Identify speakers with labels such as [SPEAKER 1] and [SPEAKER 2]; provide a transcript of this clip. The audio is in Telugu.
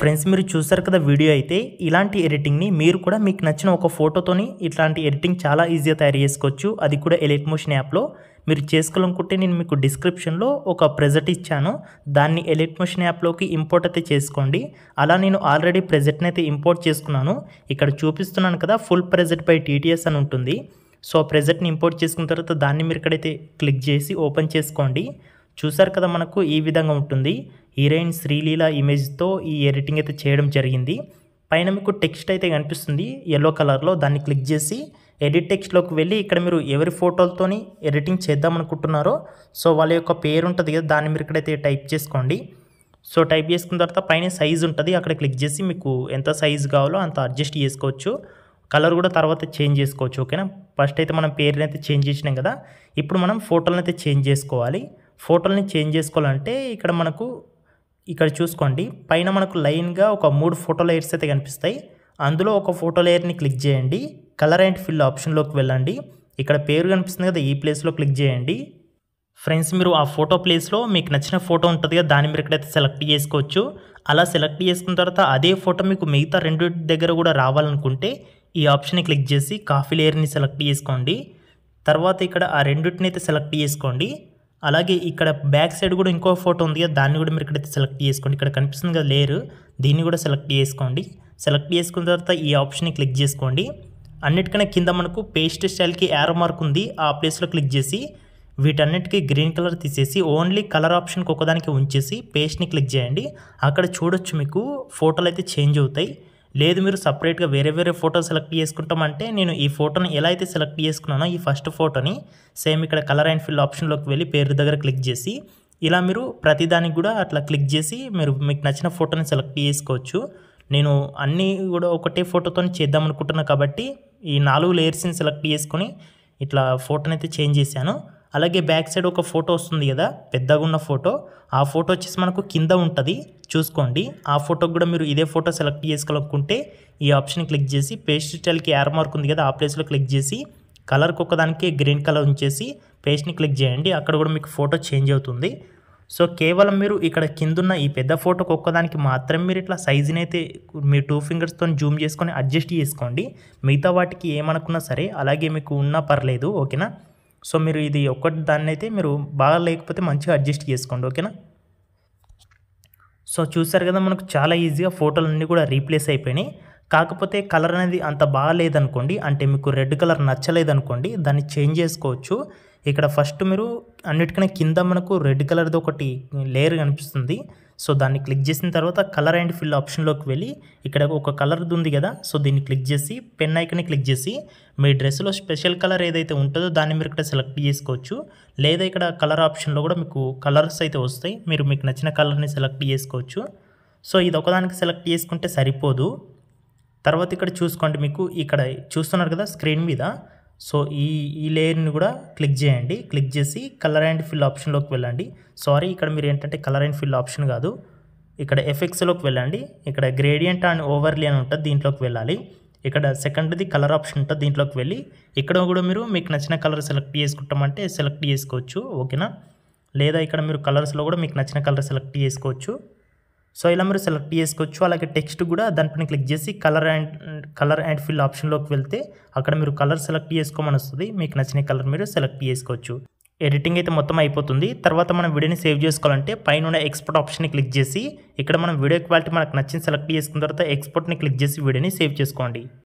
[SPEAKER 1] ఫ్రెండ్స్ మీరు చూసారు కదా వీడియో అయితే ఇలాంటి ఎడిటింగ్ని మీరు కూడా మీకు నచ్చిన ఒక ఫోటోతోని ఇట్లాంటి ఎడిటింగ్ చాలా ఈజీగా తయారు చేసుకోవచ్చు అది కూడా ఎలైట్ మోషన్ యాప్లో మీరు చేసుకోవాలనుకుంటే నేను మీకు డిస్క్రిప్షన్లో ఒక ప్రెజెంట్ ఇచ్చాను దాన్ని ఎలైట్ మోషన్ యాప్లోకి ఇంపోర్ట్ అయితే చేసుకోండి అలా నేను ఆల్రెడీ ప్రెజెంట్ని అయితే ఇంపోర్ట్ చేసుకున్నాను ఇక్కడ చూపిస్తున్నాను కదా ఫుల్ ప్రెజెంట్ బై టీటీఎస్ అని ఉంటుంది సో ఆ ప్రెజెంట్ని ఇంపోర్ట్ చేసుకున్న తర్వాత దాన్ని మీరు ఇక్కడైతే క్లిక్ చేసి ఓపెన్ చేసుకోండి చూసారు కదా మనకు ఈ విధంగా ఉంటుంది హీరోయిన్ శ్రీలీల ఇమేజ్తో ఈ ఎడిటింగ్ అయితే చేయడం జరిగింది పైన మీకు టెక్స్ట్ అయితే కనిపిస్తుంది ఎల్లో కలర్లో దాన్ని క్లిక్ చేసి ఎడిట్ టెక్స్ట్లోకి వెళ్ళి ఇక్కడ మీరు ఎవరి ఫోటోలతోని ఎడిటింగ్ చేద్దాం అనుకుంటున్నారో సో వాళ్ళ యొక్క పేరు ఉంటుంది కదా దాన్ని మీరు ఇక్కడైతే టైప్ చేసుకోండి సో టైప్ చేసుకున్న తర్వాత పైన సైజ్ ఉంటుంది అక్కడ క్లిక్ చేసి మీకు ఎంత సైజ్ కావాలో అంత అడ్జస్ట్ చేసుకోవచ్చు కలర్ కూడా తర్వాత చేంజ్ చేసుకోవచ్చు ఓకేనా ఫస్ట్ అయితే మనం పేరుని అయితే చేంజ్ చేసినాం కదా ఇప్పుడు మనం ఫోటోలను అయితే చేంజ్ చేసుకోవాలి ఫోటోలని చేంజ్ చేసుకోవాలంటే ఇక్కడ మనకు ఇక్కడ చూసుకోండి పైన మనకు లైన్గా ఒక మూడు ఫోటో లేయర్స్ అయితే కనిపిస్తాయి అందులో ఒక ఫోటో లేయర్ని క్లిక్ చేయండి కలర్ అండ్ ఫిల్ ఆప్షన్లోకి వెళ్ళండి ఇక్కడ పేరు కనిపిస్తుంది కదా ఈ ప్లేస్లో క్లిక్ చేయండి ఫ్రెండ్స్ మీరు ఆ ఫోటో ప్లేస్లో మీకు నచ్చిన ఫోటో ఉంటుంది కదా దాన్ని మీరు ఇక్కడైతే సెలెక్ట్ చేసుకోవచ్చు అలా సెలెక్ట్ చేసుకున్న తర్వాత అదే ఫోటో మీకు మిగతా రెండు దగ్గర కూడా రావాలనుకుంటే ఈ ఆప్షన్ని క్లిక్ చేసి కాఫీ లేయర్ని సెలెక్ట్ చేసుకోండి తర్వాత ఇక్కడ ఆ రెండింటిని అయితే సెలెక్ట్ చేసుకోండి అలాగే ఇక్కడ బ్యాక్ సైడ్ కూడా ఇంకో ఫోటో ఉంది కదా దాన్ని కూడా మీరు ఇక్కడైతే సెలెక్ట్ చేసుకోండి ఇక్కడ కనిపిస్తుంది కదా లేరు దీన్ని కూడా సెలెక్ట్ చేసుకోండి సెలెక్ట్ చేసుకున్న తర్వాత ఈ ఆప్షన్ని క్లిక్ చేసుకోండి అన్నిటికన్నా కింద మనకు పేస్ట్ స్టైల్కి యారో మార్క్ ఉంది ఆ ప్లేస్లో క్లిక్ చేసి వీటన్నిటికీ గ్రీన్ కలర్ తీసేసి ఓన్లీ కలర్ ఆప్షన్కి ఒకదానికి ఉంచేసి పేస్ట్ని క్లిక్ చేయండి అక్కడ చూడొచ్చు మీకు ఫోటోలు అయితే చేంజ్ అవుతాయి లేదు మీరు సపరేట్గా వేరే వేరే ఫోటో సెలెక్ట్ చేసుకుంటామంటే నేను ఈ ఫోటోని ఎలా అయితే సెలెక్ట్ చేసుకున్నానో ఈ ఫస్ట్ ఫోటోని సేమ్ ఇక్కడ కలర్ అండ్ ఫిల్ ఆప్షన్లోకి వెళ్ళి పేరు దగ్గర క్లిక్ చేసి ఇలా మీరు ప్రతిదానికి కూడా అట్లా క్లిక్ చేసి మీరు మీకు నచ్చిన ఫోటోని సెలెక్ట్ చేసుకోవచ్చు నేను అన్నీ కూడా ఒకటే ఫోటోతో చేద్దాం అనుకుంటున్నాను కాబట్టి ఈ నాలుగు లేయర్స్ని సెలెక్ట్ చేసుకొని ఇట్లా ఫోటోని అయితే చేంజ్ చేశాను అలాగే బ్యాక్ సైడ్ ఒక ఫోటో వస్తుంది కదా పెద్దగా ఉన్న ఫోటో ఆ ఫోటో వచ్చేసి మనకు కింద ఉంటుంది చూసుకోండి ఆ ఫోటోకి కూడా మీరు ఇదే ఫోటో సెలెక్ట్ చేసుకోవాలనుకుంటే ఈ ఆప్షన్ క్లిక్ చేసి పేస్ట్ స్టైల్కి యార్ మార్క్ ఉంది కదా ఆ ప్లేస్లో క్లిక్ చేసి కలర్కి ఒకదానికి గ్రీన్ కలర్ ఉంచేసి పేస్ట్ని క్లిక్ చేయండి అక్కడ కూడా మీకు ఫోటో చేంజ్ అవుతుంది సో కేవలం మీరు ఇక్కడ కిందున్న ఈ పెద్ద ఫోటోకి ఒక్కదానికి మాత్రం మీరు ఇట్లా సైజుని అయితే మీ టూ ఫింగర్స్తో జూమ్ చేసుకొని అడ్జస్ట్ చేసుకోండి మిగతా వాటికి ఏమనుకున్నా సరే అలాగే మీకు ఉన్నా పర్లేదు ఓకేనా సో మీరు ఇది ఒక్కటి దాన్ని అయితే మీరు బాగా లేకపోతే మంచిగా అడ్జస్ట్ చేసుకోండి ఓకేనా సో చూసారు కదా మనకు చాలా ఈజీగా ఫోటోలన్నీ కూడా రీప్లేస్ అయిపోయినాయి కాకపోతే కలర్ అనేది అంత బాగాలేదనుకోండి అంటే మీకు రెడ్ కలర్ నచ్చలేదనుకోండి దాన్ని చేంజ్ చేసుకోవచ్చు ఇక్కడ ఫస్ట్ మీరు అన్నిటికన్నా కింద మనకు రెడ్ కలర్ది ఒకటి లేయర్ కనిపిస్తుంది సో దాన్ని క్లిక్ చేసిన తర్వాత కలర్ అండ్ ఫిల్ ఆప్షన్లోకి వెళ్ళి ఇక్కడ ఒక కలర్ ఉంది కదా సో దీన్ని క్లిక్ చేసి పెన్ ఐకన్ని క్లిక్ చేసి మీ డ్రెస్లో స్పెషల్ కలర్ ఏదైతే ఉంటుందో దాన్ని మీరు ఇక్కడ సెలెక్ట్ చేసుకోవచ్చు లేదా ఇక్కడ కలర్ ఆప్షన్లో కూడా మీకు కలర్స్ అయితే వస్తాయి మీరు మీకు నచ్చిన కలర్ని సెలెక్ట్ చేసుకోవచ్చు సో ఇది ఒకదానికి సెలెక్ట్ చేసుకుంటే సరిపోదు తర్వాత ఇక్కడ చూసుకోండి మీకు ఇక్కడ చూస్తున్నారు కదా స్క్రీన్ మీద సో ఈ ఈ లేయర్ని కూడా క్లిక్ చేయండి క్లిక్ చేసి కలర్ అండ్ ఫిల్ ఆప్షన్లోకి వెళ్ళండి సారీ ఇక్కడ మీరు ఏంటంటే కలర్ అండ్ ఫిల్ ఆప్షన్ కాదు ఇక్కడ ఎఫెక్ట్స్లోకి వెళ్ళండి ఇక్కడ గ్రేడియంట్ అండ్ ఓవర్లీ అని ఉంటుంది దీంట్లోకి వెళ్ళాలి ఇక్కడ సెకండ్ది కలర్ ఆప్షన్ ఉంటుంది దీంట్లోకి వెళ్ళి ఇక్కడ కూడా మీరు మీకు నచ్చిన కలర్ సెలెక్ట్ చేసుకుంటామంటే సెలెక్ట్ చేసుకోవచ్చు ఓకేనా లేదా ఇక్కడ మీరు కలర్స్లో కూడా మీకు నచ్చిన కలర్ సెలెక్ట్ చేసుకోవచ్చు సో ఇలా మీరు సెలెక్ట్ చేసుకోవచ్చు అలాగే టెక్స్ట్ కూడా దానిపైన క్లిక్ చేసి colour and colour and fill ఆప్షన్లోకి వెళ్తే అక్కడ మీరు కలర్ సెలెక్ట్ చేసుకోమని వస్తుంది మీకు నచ్చిన కలర్ మీరు సెలెక్ట్ చేసుకోవచ్చు ఎడిటింగ్ అయితే మొత్తం అయిపోతుంది తర్వాత మనం వీడియోని సేవ్ చేసుకోవాలంటే పైన ఎక్స్పోర్ట్ ఆప్షన్ని క్లిక్ చేసి ఇక్కడ మనం వీడియో క్వాలిటీ మనకు నచ్చింది సెలెక్ట్ చేసుకున్న తర్వాత ఎక్స్పోర్ట్ని క్లిక్ చేసి వీడియోని సేవ్ చేసుకోండి